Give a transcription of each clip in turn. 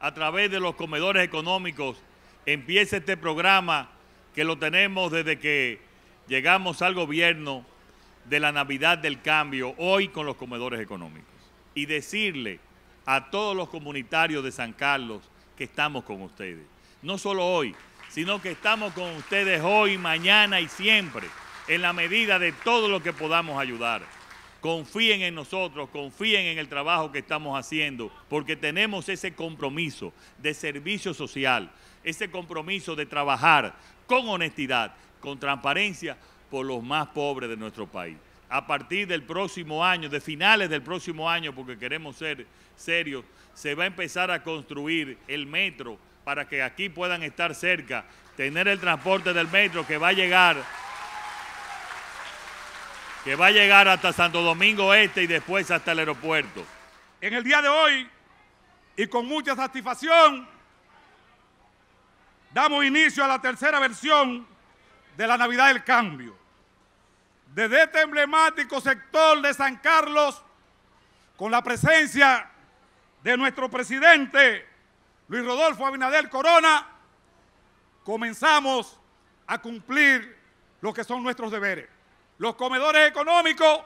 a través de los comedores económicos empieza este programa que lo tenemos desde que llegamos al gobierno de la Navidad del Cambio, hoy con los comedores económicos. Y decirle a todos los comunitarios de San Carlos que estamos con ustedes. No solo hoy, sino que estamos con ustedes hoy, mañana y siempre, en la medida de todo lo que podamos ayudar confíen en nosotros, confíen en el trabajo que estamos haciendo, porque tenemos ese compromiso de servicio social, ese compromiso de trabajar con honestidad, con transparencia por los más pobres de nuestro país. A partir del próximo año, de finales del próximo año, porque queremos ser serios, se va a empezar a construir el metro para que aquí puedan estar cerca, tener el transporte del metro que va a llegar que va a llegar hasta Santo Domingo Este y después hasta el aeropuerto. En el día de hoy, y con mucha satisfacción, damos inicio a la tercera versión de la Navidad del Cambio. Desde este emblemático sector de San Carlos, con la presencia de nuestro presidente Luis Rodolfo Abinader Corona, comenzamos a cumplir lo que son nuestros deberes los comedores económicos,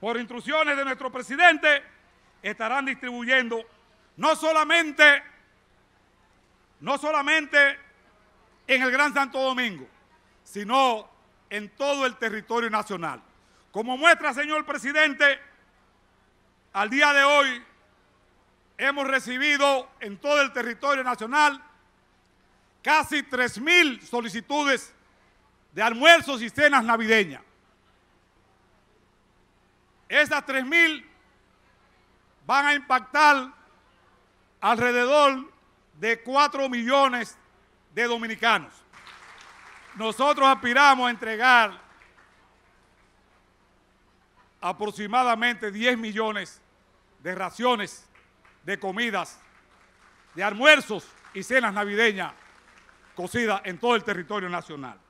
por instrucciones de nuestro presidente, estarán distribuyendo no solamente, no solamente en el Gran Santo Domingo, sino en todo el territorio nacional. Como muestra, señor presidente, al día de hoy hemos recibido en todo el territorio nacional casi 3.000 solicitudes de almuerzos y cenas navideñas. Esas 3.000 van a impactar alrededor de 4 millones de dominicanos. Nosotros aspiramos a entregar aproximadamente 10 millones de raciones de comidas, de almuerzos y cenas navideñas cocidas en todo el territorio nacional.